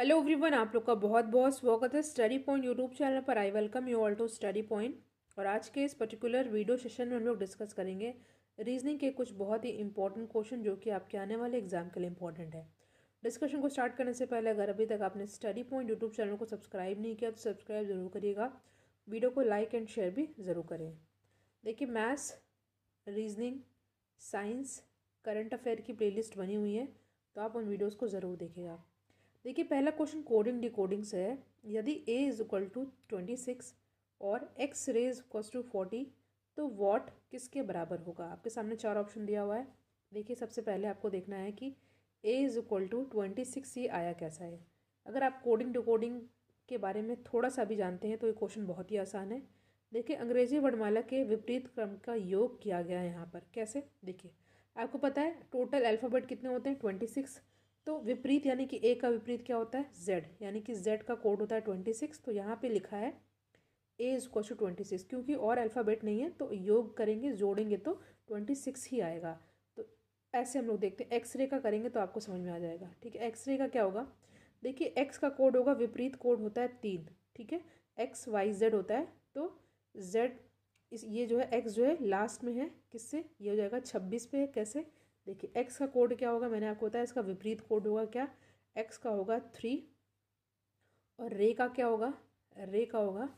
Hello everyone आप लोग का बहुत बहुत स्वागत है स्टडी पॉइंट यूट्यूब चैनल पर I welcome you all to study point और आज के इस पर्टिकुलर वीडियो सेशन में हम लोग डिस्कस करेंगे रीजनिंग के कुछ बहुत ही इंपॉर्टेंट क्वेश्चन जो कि आपके आने वाले एग्जाम के लिए इंपॉर्टेंट है डिस्कशन को स्टार्ट करने से पहले अगर अभी तक आपने स्टडी पॉइंट यूट्यूब चैनल को सब्सक्राइब नहीं किया तो सब्सक्राइब ज़रूर करिएगा वीडियो को लाइक एंड शेयर भी ज़रूर करें देखिए maths reasoning science current affair की प्लेलिस्ट बनी हुई है तो आप उन वीडियोज़ को ज़रूर देखिएगा देखिए पहला क्वेश्चन कोडिंग डिकोडिंग से है यदि A is equal to twenty six और X ray is equal to forty तो वॉट किसके बराबर होगा आपके सामने चार ऑप्शन दिया हुआ है देखिए सबसे पहले आपको देखना है कि A is equal to twenty six ये आया कैसा है अगर आप कोडिंग डिकोडिंग के बारे में थोड़ा सा भी जानते हैं तो ये क्वेश्चन बहुत ही आसान है देखिए अंग्रेजी वर्णमाला के विपरीत क्रम का योग किया गया है यहाँ पर कैसे देखिए आपको पता है टोटल अल्फ़ाबेट कितने होते हैं ट्वेंटी सिक्स तो विपरीत यानी कि ए का विपरीत क्या होता है जेड यानी कि जेड का कोड होता है ट्वेंटी सिक्स तो यहाँ पे लिखा है A is question twenty six क्योंकि और अल्फ़ाबेट नहीं है तो योग करेंगे जोड़ेंगे तो ट्वेंटी सिक्स ही आएगा तो ऐसे हम लोग देखते हैं एक्सरे का करेंगे तो आपको समझ में आ जाएगा ठीक है एक्सरे का क्या होगा देखिए एक्स का कोड होगा विपरीत कोड होता है तीन ठीक है एक्स वाई जेड होता है तो जेड इस ये जो है एक्स जो है लास्ट में है किससे ये हो जाएगा छब्बीस पे है कैसे देखिए एक्स का कोड क्या होगा मैंने आपको बताया इसका विपरीत कोड होगा क्या एक्स का होगा थ्री और रे का क्या होगा रे का होगा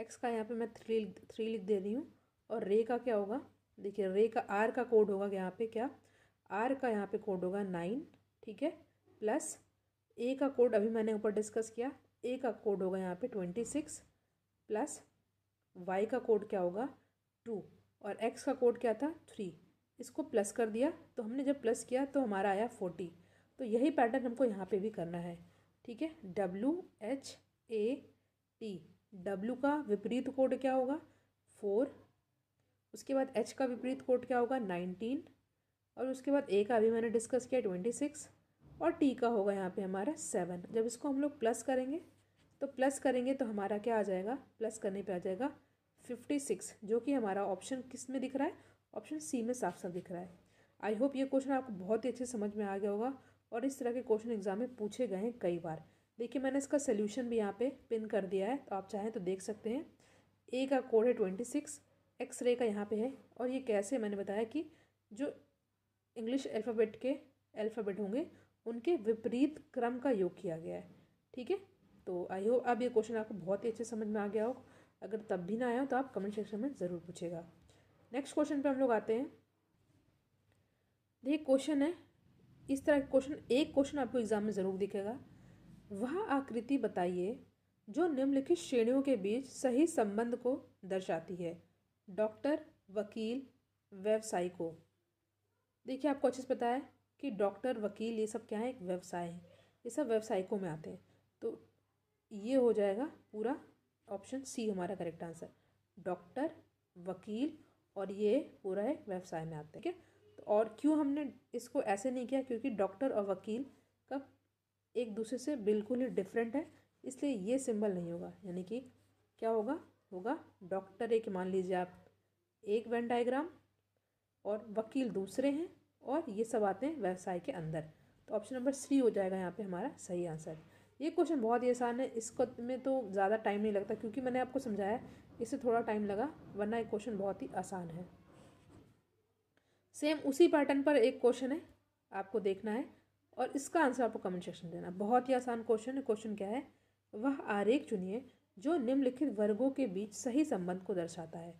एक्स का यहाँ पे मैं थ्री थ्री लिख दे रही हूँ और रे का क्या होगा देखिए रे का आर का कोड होगा यहाँ पे क्या आर का यहाँ पे कोड होगा नाइन ठीक है प्लस ए का कोड अभी मैंने ऊपर डिस्कस किया ए का कोड होगा यहाँ पे ट्वेंटी सिक्स प्लस वाई का कोड क्या होगा टू और एक्स का कोड क्या था थ्री इसको प्लस कर दिया तो हमने जब प्लस किया तो हमारा आया फोर्टी तो यही पैटर्न हमको यहाँ पे भी करना है ठीक है W H A T W का विपरीत कोड क्या होगा फोर उसके बाद एच का विपरीत कोड क्या होगा नाइनटीन और उसके बाद ए का अभी मैंने डिस्कस किया ट्वेंटी सिक्स और टी का होगा यहाँ पे हमारा सेवन जब इसको हम लोग प्लस करेंगे तो प्लस करेंगे तो हमारा क्या आ जाएगा प्लस करने पे आ जाएगा फिफ्टी सिक्स जो कि हमारा ऑप्शन किस में दिख रहा है ऑप्शन सी में साफ साफ दिख रहा है आई होप ये क्वेश्चन आपको बहुत ही अच्छे समझ में आ गया होगा और इस तरह के क्वेश्चन एग्जाम में पूछे गए हैं कई बार देखिए मैंने इसका सोल्यूशन भी यहाँ पे पिन कर दिया है तो आप चाहें तो देख सकते हैं ए का कोड है ट्वेंटी सिक्स एक्स रे का यहाँ पे है और ये कैसे मैंने बताया कि जो इंग्लिश अल्फ़ाबेट के अल्फ़ाबेट होंगे उनके विपरीत क्रम का योग किया गया है ठीक है तो आई होप अब ये क्वेश्चन आपको बहुत ही अच्छे समझ में आ गया हो अगर तब भी ना आया हो तो आप कमेंट सेक्शन में ज़रूर पूछेगा नेक्स्ट क्वेश्चन पे हम लोग आते हैं देखिए क्वेश्चन है इस तरह के क्वेश्चन एक क्वेश्चन आपको एग्जाम में ज़रूर दिखेगा वह आकृति बताइए जो निम्नलिखित श्रेणियों के बीच सही संबंध को दर्शाती है डॉक्टर वकील व्यवसायी को देखिए आपको अच्छे से पता है कि डॉक्टर वकील ये सब क्या है एक व्यवसाय है ये सब व्यवसायिकों में आते हैं तो ये हो जाएगा पूरा ऑप्शन सी हमारा करेक्ट आंसर डॉक्टर वकील और ये पूरा है व्यवसाय में आते हैं ठीक है तो और क्यों हमने इसको ऐसे नहीं किया क्योंकि डॉक्टर और वकील का एक दूसरे से बिल्कुल ही डिफरेंट है इसलिए ये सिंबल नहीं होगा यानी कि क्या होगा होगा डॉक्टर एक मान लीजिए आप एक वेन डायग्राम और वकील दूसरे हैं और ये सब आते हैं व्यवसाय के अंदर तो ऑप्शन नंबर सी हो जाएगा यहाँ पे हमारा सही आंसर ये क्वेश्चन बहुत ही आसान है इसको में तो ज़्यादा टाइम नहीं लगता क्योंकि मैंने आपको समझाया इसे थोड़ा टाइम लगा वरना एक क्वेश्चन बहुत ही आसान है सेम उसी पैटर्न पर एक क्वेश्चन है आपको देखना है और इसका आंसर आपको कमेंट सेक्शन देना बहुत ही आसान क्वेश्चन है क्वेश्चन क्या है वह आरेख चुनिए जो निम्नलिखित वर्गों के बीच सही संबंध को दर्शाता है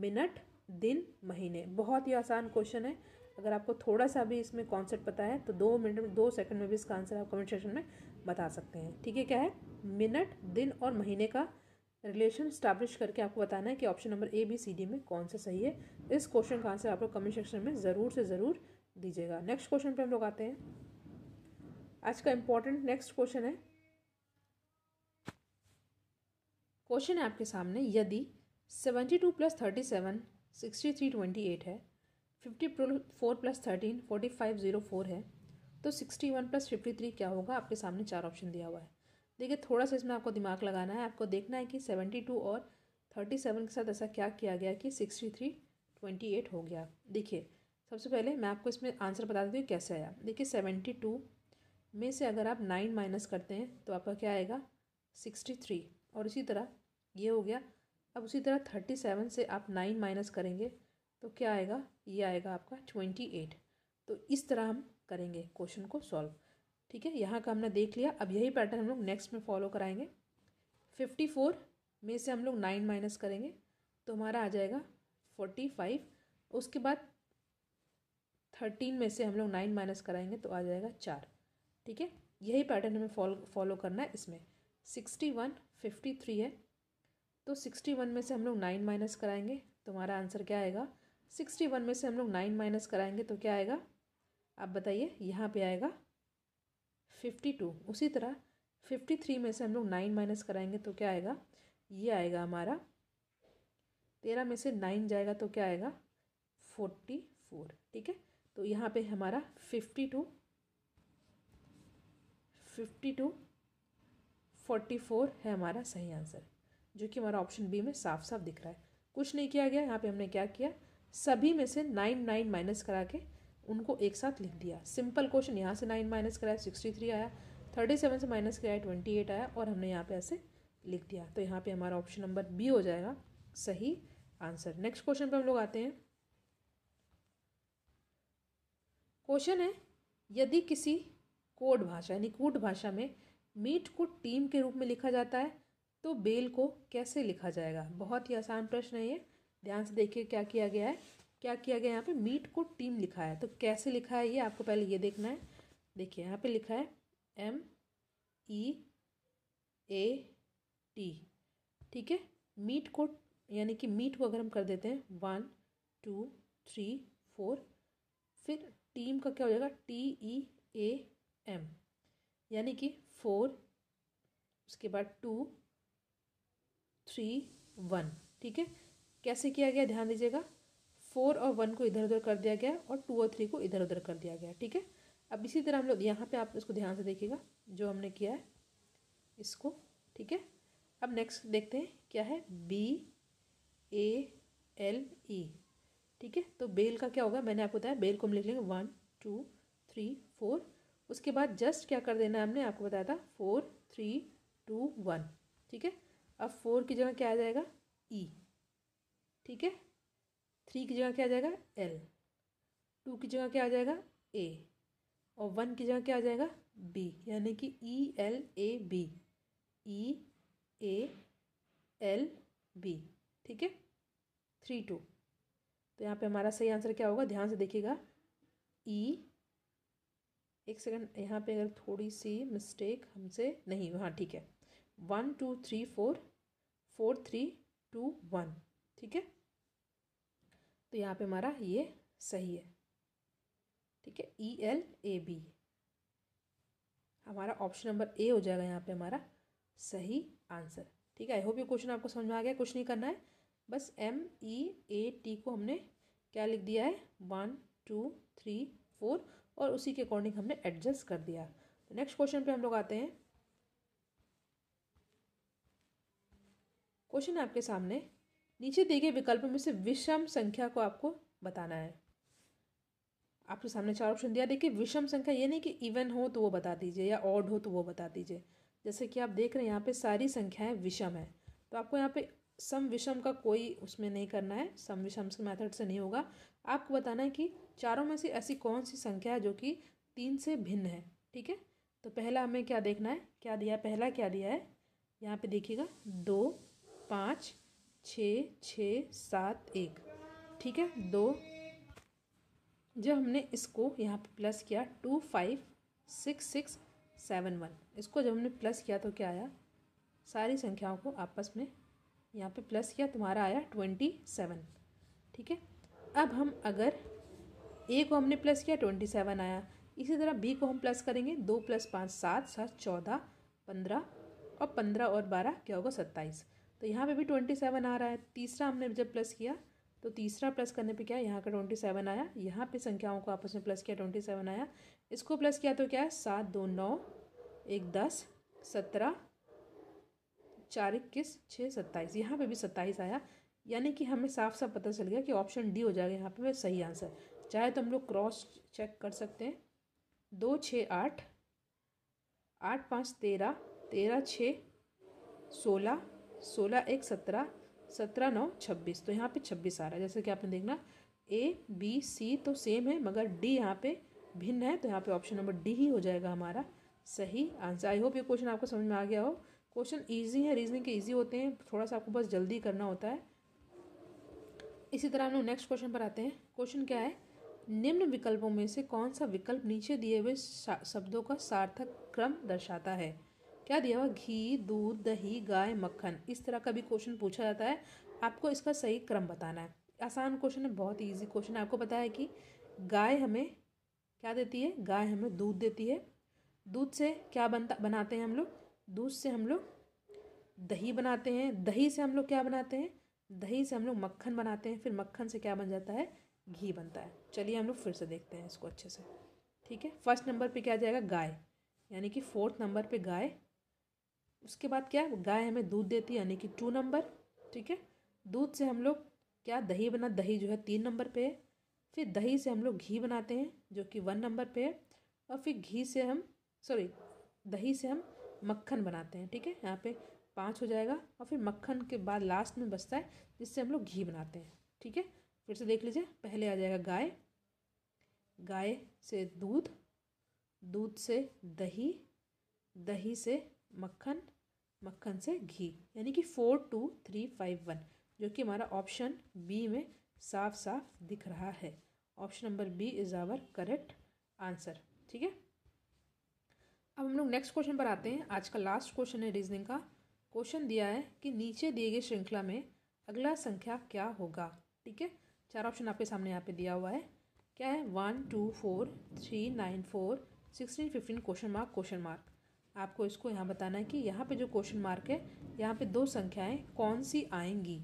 मिनट दिन महीने बहुत ही आसान क्वेश्चन है अगर आपको थोड़ा सा भी इसमें कॉन्सेप्ट पता है तो दो मिनट में दो सेकंड में भी इसका आंसर आप कमेंट सेक्शन में बता सकते हैं ठीक है क्या है मिनट दिन और महीने का रिलेशन स्टैब्लिश करके आपको बताना है कि option number A B C D में कौन सा सही है इस क्वेश्चन का आंसर आप लोग कमेंट सेक्शन में ज़रूर से ज़रूर दीजिएगा नेक्स्ट क्वेश्चन पे हम लोग आते हैं आज का इम्पोर्टेंट नेक्स्ट क्वेश्चन है क्वेश्चन है आपके सामने यदि seventy two plus thirty seven sixty three twenty eight है fifty four plus thirteen forty five zero four है तो sixty one plus fifty three क्या होगा आपके सामने चार ऑप्शन दिया हुआ है देखिए थोड़ा सा इसमें आपको दिमाग लगाना है आपको देखना है कि सेवेंटी टू और थर्टी सेवन के साथ ऐसा क्या किया गया कि सिक्सटी थ्री ट्वेंटी एट हो गया देखिए सबसे पहले मैं आपको इसमें आंसर बता देती हूँ कैसे आया देखिए सेवेंटी टू में से अगर आप नाइन माइनस करते हैं तो आपका क्या आएगा सिक्सटी थ्री और इसी तरह ये हो गया अब उसी तरह थर्टी सेवन से आप नाइन माइनस करेंगे तो क्या आएगा ये आएगा आपका ट्वेंटी एट तो इस तरह हम करेंगे क्वेश्चन को सॉल्व ठीक है यहाँ का हमने देख लिया अब यही पैटर्न हम लोग नेक्स्ट में फॉलो कराएंगे फिफ्टी फोर में से हम लोग नाइन माइनस करेंगे तो हमारा आ जाएगा फोर्टी फाइव उसके बाद थर्टीन में से हम लोग नाइन माइनस कराएंगे तो आ जाएगा चार ठीक है यही पैटर्न हमें फॉलो फॉलो करना है इसमें सिक्सटी वन फिफ्टी थ्री है तो सिक्सटी वन में से हम लोग नाइन माइनस कराएंगे तो हमारा आंसर क्या आएगा सिक्सटी वन में से हम लोग नाइन माइनस कराएंगे तो क्या आएगा आप बताइए यहाँ पे आएगा फिफ्टी टू उसी तरह फिफ्टी थ्री में से हम लोग नाइन माइनस कराएंगे तो क्या आएगा ये आएगा हमारा तेरह में से नाइन जाएगा तो क्या आएगा फोर्टी फोर ठीक है तो यहाँ पे हमारा fifty two fifty two forty four है हमारा सही आंसर जो कि हमारा ऑप्शन बी में साफ साफ दिख रहा है कुछ नहीं किया गया यहाँ पे हमने क्या किया सभी में से नाइन नाइन माइनस करा के उनको एक साथ लिख दिया सिंपल क्वेश्चन यहाँ से नाइन माइनस कराया सिक्सटी थ्री आया थर्टी सेवन से माइनस कराया ट्वेंटी एट आया और हमने यहाँ पे ऐसे लिख दिया तो यहाँ पे हमारा ऑप्शन नंबर बी हो जाएगा सही आंसर नेक्स्ट क्वेश्चन पे हम लोग आते हैं क्वेश्चन है यदि किसी कोड भाषा यानी कूट भाषा में मीट को टीम के रूप में लिखा जाता है तो बेल को कैसे लिखा जाएगा बहुत ही आसान प्रश्न है ये ध्यान से देखिए क्या किया गया है क्या किया गया यहाँ पे मीट को टीम लिखा है तो कैसे लिखा है ये आपको पहले ये देखना है देखिए यहाँ पे लिखा है एम ई ए टी ठीक है मीट को यानी कि मीट को अगर हम कर देते हैं वन टू थ्री फोर फिर टीम का क्या हो जाएगा टी ई ए एम यानी कि फोर उसके बाद टू थ्री वन ठीक है कैसे किया गया ध्यान दीजिएगा फोर और वन को इधर उधर कर दिया गया और टू और थ्री को इधर उधर कर दिया गया ठीक है अब इसी तरह हम लोग यहाँ पे आप इसको ध्यान से देखिएगा जो हमने किया है इसको ठीक है अब नेक्स्ट देखते हैं क्या है बी ए एल ई ठीक है तो बेल का क्या होगा मैंने आपको बताया बेल को हम लिख लेंगे वन टू थ्री फोर उसके बाद जस्ट क्या कर देना है हमने आपको बताया था फोर थ्री टू वन ठीक है अब फोर की जगह क्या आ जाएगा ई e, ठीक है थ्री की जगह क्या आ जाएगा एल टू की जगह क्या आ जाएगा ए और वन की जगह क्या आ जाएगा बी यानी कि E L A B E A L B ठीक है थ्री टू तो यहाँ पे हमारा सही आंसर क्या होगा ध्यान से देखिएगा ई e. एक सेकंड यहाँ पे अगर थोड़ी सी मिस्टेक हमसे नहीं हाँ ठीक है one two three four four three two one ठीक है तो यहाँ पे हमारा ये सही है ठीक है ई एल ए बी हमारा ऑप्शन नंबर ए हो जाएगा यहाँ पे हमारा सही आंसर ठीक है आई होप ये क्वेश्चन आपको समझ में आ गया कुछ नहीं करना है बस एम ई ए टी को हमने क्या लिख दिया है वन टू थ्री फोर और उसी के अकॉर्डिंग हमने एडजस्ट कर दिया तो नेक्स्ट क्वेश्चन पे हम लोग आते हैं क्वेश्चन आपके सामने नीचे दिए गए विकल्प में से विषम संख्या को आपको बताना है आपके सामने चार ऑप्शन दिया देखिए विषम संख्या ये नहीं कि इवन हो तो वो बता दीजिए या ऑड हो तो वो बता दीजिए जैसे कि आप देख रहे हैं यहाँ पे सारी संख्याएं विषम है तो आपको यहाँ पे सम विषम का कोई उसमें नहीं करना है सम विषम के मेथड से नहीं होगा आपको बताना है कि चारों में से ऐसी कौन सी संख्या है जो कि तीन से भिन्न है ठीक है तो पहला हमें क्या देखना है क्या दिया है पहला क्या दिया है यहाँ पे देखिएगा दो पाँच छः छः सात एक ठीक है दो जब हमने इसको यहाँ पे प्लस किया two five six six seven one इसको जब हमने प्लस किया तो क्या आया सारी संख्याओं को आपस में यहाँ पे प्लस किया तुम्हारा आया ट्वेंटी सेवन ठीक है अब हम अगर ए को हमने प्लस किया ट्वेंटी सेवन आया इसी तरह बी को हम प्लस करेंगे दो प्लस पाँच सात सात चौदह पंद्रह और पंद्रह और बारह क्या होगा सत्ताईस तो यहाँ पे भी ट्वेंटी सेवन आ रहा है तीसरा हमने जब प्लस किया तो तीसरा प्लस करने पे क्या है यहाँ का ट्वेंटी सेवन आया यहाँ पे संख्याओं को आपस में प्लस किया ट्वेंटी सेवन आया इसको प्लस किया तो क्या है सात दो नौ एक दस सत्रह चार इक्कीस छः सत्ताईस यहाँ पे भी सत्ताईस आया यानी कि हमें साफ साफ पता चल गया कि ऑप्शन डी हो जाएगा यहाँ पर सही आंसर चाहे तो हम लोग क्रॉस चेक कर सकते हैं दो छः आठ आठ पाँच तेरह तेरह छः सोलह सोलह एक सत्रह सत्रह नौ छब्बीस तो यहाँ पे छब्बीस आ रहा है जैसे कि आपने देखना ए बी सी तो सेम है मगर डी यहाँ पे भिन्न है तो यहाँ पे ऑप्शन नंबर डी ही हो जाएगा हमारा सही आंसर आई होप ये क्वेश्चन आपको समझ में आ गया हो क्वेश्चन ईजी है रीजनिंग के ईजी होते हैं थोड़ा सा आपको बस जल्दी करना होता है इसी तरह हम लोग नेक्स्ट क्वेश्चन पर आते हैं क्वेश्चन क्या है निम्न विकल्पों में से कौन सा विकल्प नीचे दिए हुए शब्दों का सार्थक क्रम दर्शाता है क्या दिया हुआ घी दूध दही गाय मक्खन इस तरह का भी क्वेश्चन पूछा जाता है आपको इसका सही क्रम बताना है आसान क्वेश्चन है बहुत ईजी क्वेश्चन है आपको पता है कि गाय हमें क्या देती है गाय हमें दूध देती है दूध से क्या बनता बनाते हैं हम लोग दूध से हम लोग दही बनाते हैं दही से हम लोग क्या बनाते हैं दही से हम लोग मक्खन बनाते हैं फिर मक्खन से क्या बन जाता है घी बनता है चलिए हम लोग फिर से देखते हैं इसको अच्छे से ठीक है फर्स्ट नंबर पे क्या आ जाएगा गाय यानी कि फोर्थ नंबर पे गाय उसके बाद क्या गाय हमें दूध देती है यानी कि टू नंबर ठीक है दूध से हम लोग क्या दही बना दही जो है तीन नंबर पे है फिर दही से हम लोग घी बनाते हैं जो कि वन नंबर पे है और फिर घी से हम सॉरी दही से हम मक्खन बनाते हैं ठीक है यहाँ पे पाँच हो जाएगा और फिर मक्खन के बाद लास्ट में बचता है जिससे हम लोग घी बनाते हैं ठीक है फिर से देख लीजिए पहले आ जाएगा गाय गाय से दूध दूध से दही दही से मक्खन मक्खन से घी यानी कि four two three five one जो कि हमारा ऑप्शन बी में साफ साफ दिख रहा है option number B is our correct answer ठीक है अब हम लोग नेक्स्ट क्वेश्चन पर आते हैं आज का लास्ट क्वेश्चन है रीजनिंग का क्वेश्चन दिया है कि नीचे दिए गए श्रृंखला में अगला संख्या क्या होगा ठीक है चार ऑप्शन आपके सामने यहाँ पे दिया हुआ है क्या है one two four three nine four sixteen fifteen question mark question mark आपको इसको यहाँ बताना है कि यहाँ पे जो क्वेश्चन मार्क है यहाँ पे दो संख्याएं कौन सी आएंगी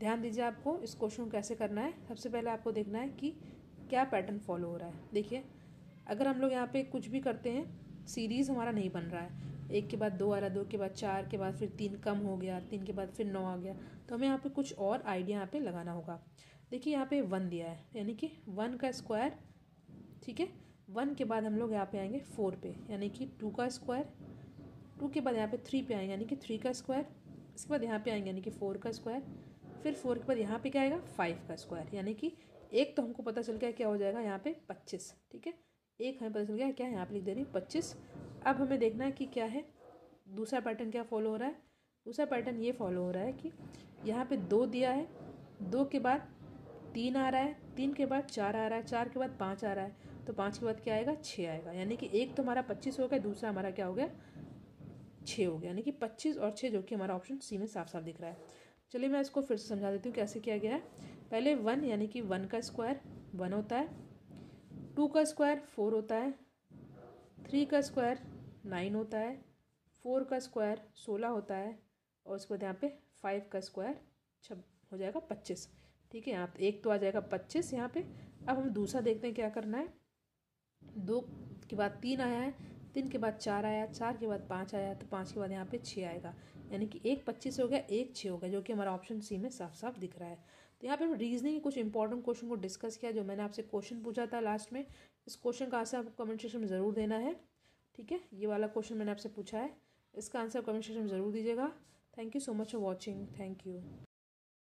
ध्यान दीजिए आपको इस क्वेश्चन को कैसे करना है सबसे पहले आपको देखना है कि क्या पैटर्न फॉलो हो रहा है देखिए अगर हम लोग यहाँ पे कुछ भी करते हैं सीरीज़ हमारा नहीं बन रहा है एक के बाद दो आ रहा दो के बाद चार के बाद फिर तीन कम हो गया तीन के बाद फिर नौ आ गया तो हमें यहाँ पे कुछ और आइडिया यहाँ पे लगाना होगा देखिए यहाँ पे वन दिया है यानी कि वन का स्क्वायर ठीक है वन के बाद हम लोग यहाँ पे आएंगे फोर पे यानी कि टू का स्क्वायर टू के बाद यहाँ पे थ्री पे आएंगे यानी कि थ्री का स्क्वायर इसके बाद यहाँ पे आएंगे यानी कि फोर का स्क्वायर फिर फोर के बाद यहाँ पे क्या आएगा फाइव का स्क्वायर यानी कि एक तो हमको पता चल गया क्या हो जाएगा यहाँ पे पच्चीस ठीक है एक हमें पता चल गया क्या यहाँ पर लिख दे रही पच्चीस अब हमें देखना है कि क्या है दूसरा पैटर्न क्या फॉलो हो रहा है दूसरा पैटर्न ये फॉलो हो रहा है कि यहाँ पर दो दिया है दो के बाद तीन आ रहा है तीन के बाद चार आ रहा है चार के बाद पाँच आ रहा है तो पाँच के बाद क्या आएगा छः आएगा यानी कि एक तो हमारा पच्चीस हो गया दूसरा हमारा क्या हो गया छः हो गया यानी कि पच्चीस और छः जो कि हमारा ऑप्शन सी में साफ साफ दिख रहा है चलिए मैं इसको फिर से समझा देती हूँ कैसे किया गया है पहले वन यानी कि वन का स्क्वायर वन होता है टू का स्क्वायर फोर होता है थ्री का स्क्वायर नाइन होता है फोर का स्क्वायर सोलह होता है और उसके बाद यहाँ पे फाइव का स्क्वायर छब हो जाएगा पच्चीस ठीक है यहाँ एक तो आ जाएगा पच्चीस यहाँ पे अब हम दूसरा देखते हैं क्या करना है दो के बाद तीन आया है तीन के बाद चार आया चार के बाद पाँच आया तो पाँच के बाद यहाँ पे छः आएगा यानी कि एक पच्चीस हो गया एक छः हो गया जो कि हमारा ऑप्शन सी में साफ साफ दिख रहा है तो यहाँ पे हम रीजनिंग के कुछ इंपॉर्टेंट क्वेश्चन को डिस्कस किया जो मैंने आपसे क्वेश्चन पूछा था लास्ट में इस क्वेश्चन का आंसर आपको कमेंट सेक्शन में ज़रूर देना है ठीक है ये वाला क्वेश्चन मैंने आपसे पूछा है इसका आंसर कमेंट सेक्शन में ज़रूर दीजिएगा thank you so much for watching thank you